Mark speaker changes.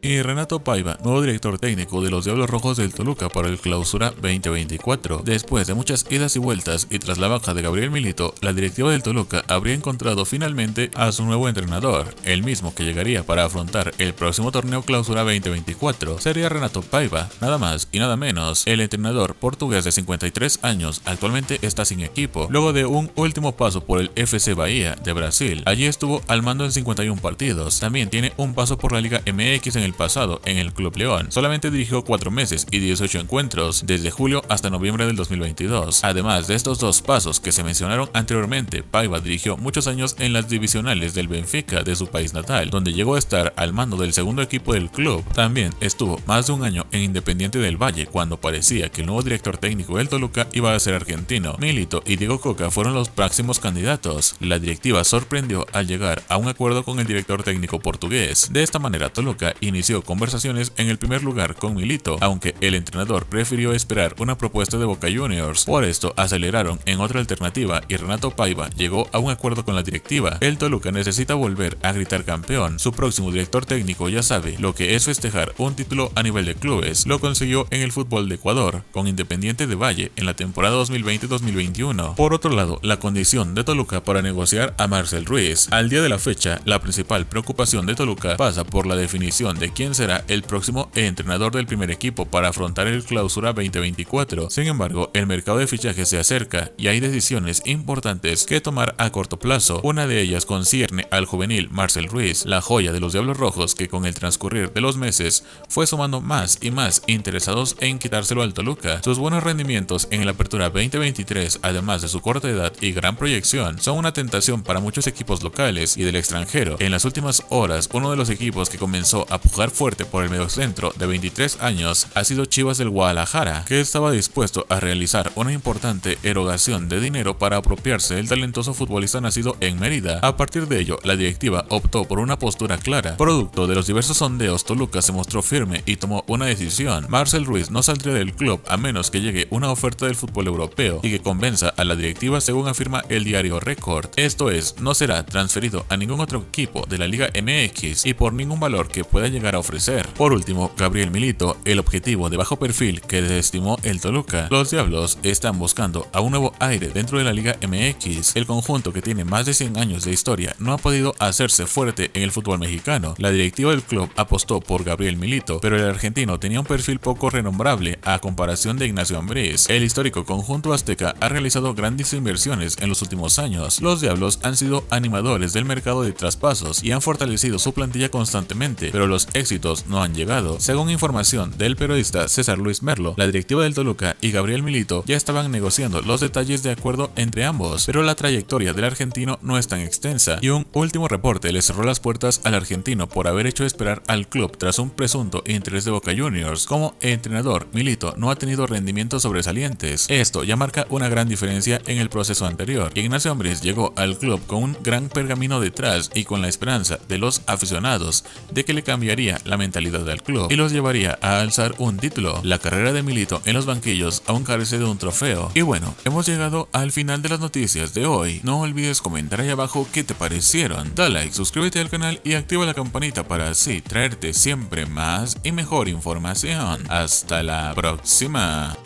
Speaker 1: Y Renato Paiva, nuevo director técnico de los Diablos Rojos del Toluca para el clausura 2024. Después de muchas idas y vueltas y tras la baja de Gabriel Milito, la directiva del Toluca habría encontrado finalmente a su nuevo entrenador, el mismo que llegaría para afrontar el próximo torneo clausura 2024. Sería Renato Paiva, nada más y nada menos. El entrenador portugués de 53 años actualmente está sin equipo, luego de un último paso por el FC Bahía de Brasil. Allí estuvo al mando en 51 partidos. También tiene un paso por la Liga MX en el pasado en el Club León. Solamente dirigió 4 meses y 18 encuentros desde julio hasta noviembre del 2022. Además de estos dos pasos que se mencionaron anteriormente, Paiva dirigió muchos años en las divisionales del Benfica de su país natal, donde llegó a estar al mando del segundo equipo del club. También estuvo más de un año en Independiente del Valle cuando parecía que el nuevo director técnico del Toluca iba a ser argentino. Milito y Diego Coca fueron los próximos candidatos. La directiva sorprendió al llegar a un acuerdo con el director técnico portugués. De esta manera Toluca inició inició conversaciones en el primer lugar con Milito, aunque el entrenador prefirió esperar una propuesta de Boca Juniors. Por esto aceleraron en otra alternativa y Renato Paiva llegó a un acuerdo con la directiva. El Toluca necesita volver a gritar campeón. Su próximo director técnico ya sabe lo que es festejar un título a nivel de clubes. Lo consiguió en el fútbol de Ecuador con Independiente de Valle en la temporada 2020-2021. Por otro lado, la condición de Toluca para negociar a Marcel Ruiz. Al día de la fecha, la principal preocupación de Toluca pasa por la definición de quién será el próximo entrenador del primer equipo para afrontar el clausura 2024. Sin embargo, el mercado de fichajes se acerca y hay decisiones importantes que tomar a corto plazo. Una de ellas concierne al juvenil Marcel Ruiz, la joya de los Diablos Rojos que con el transcurrir de los meses fue sumando más y más interesados en quitárselo al Toluca. Sus buenos rendimientos en la apertura 2023, además de su corta edad y gran proyección, son una tentación para muchos equipos locales y del extranjero. En las últimas horas, uno de los equipos que comenzó a fuerte por el medio centro de 23 años ha sido Chivas del Guadalajara, que estaba dispuesto a realizar una importante erogación de dinero para apropiarse del talentoso futbolista nacido en Mérida. A partir de ello, la directiva optó por una postura clara. Producto de los diversos sondeos, Toluca se mostró firme y tomó una decisión. Marcel Ruiz no saldría del club a menos que llegue una oferta del fútbol europeo y que convenza a la directiva según afirma el diario Record. Esto es, no será transferido a ningún otro equipo de la Liga MX y por ningún valor que pueda llegar a ofrecer. Por último, Gabriel Milito, el objetivo de bajo perfil que desestimó el Toluca. Los Diablos están buscando a un nuevo aire dentro de la Liga MX. El conjunto que tiene más de 100 años de historia no ha podido hacerse fuerte en el fútbol mexicano. La directiva del club apostó por Gabriel Milito, pero el argentino tenía un perfil poco renombrable a comparación de Ignacio Ambris. El histórico conjunto azteca ha realizado grandes inversiones en los últimos años. Los Diablos han sido animadores del mercado de traspasos y han fortalecido su plantilla constantemente, pero los éxitos no han llegado. Según información del periodista César Luis Merlo, la directiva del Toluca y Gabriel Milito ya estaban negociando los detalles de acuerdo entre ambos, pero la trayectoria del argentino no es tan extensa y un último reporte le cerró las puertas al argentino por haber hecho esperar al club tras un presunto interés de Boca Juniors. Como entrenador, Milito no ha tenido rendimientos sobresalientes. Esto ya marca una gran diferencia en el proceso anterior. Ignacio Ambriz llegó al club con un gran pergamino detrás y con la esperanza de los aficionados de que le cambiaría la mentalidad del club y los llevaría a alzar un título. La carrera de Milito en los banquillos aún carece de un trofeo. Y bueno, hemos llegado al final de las noticias de hoy. No olvides comentar ahí abajo qué te parecieron. Da like, suscríbete al canal y activa la campanita para así traerte siempre más y mejor información. Hasta la próxima.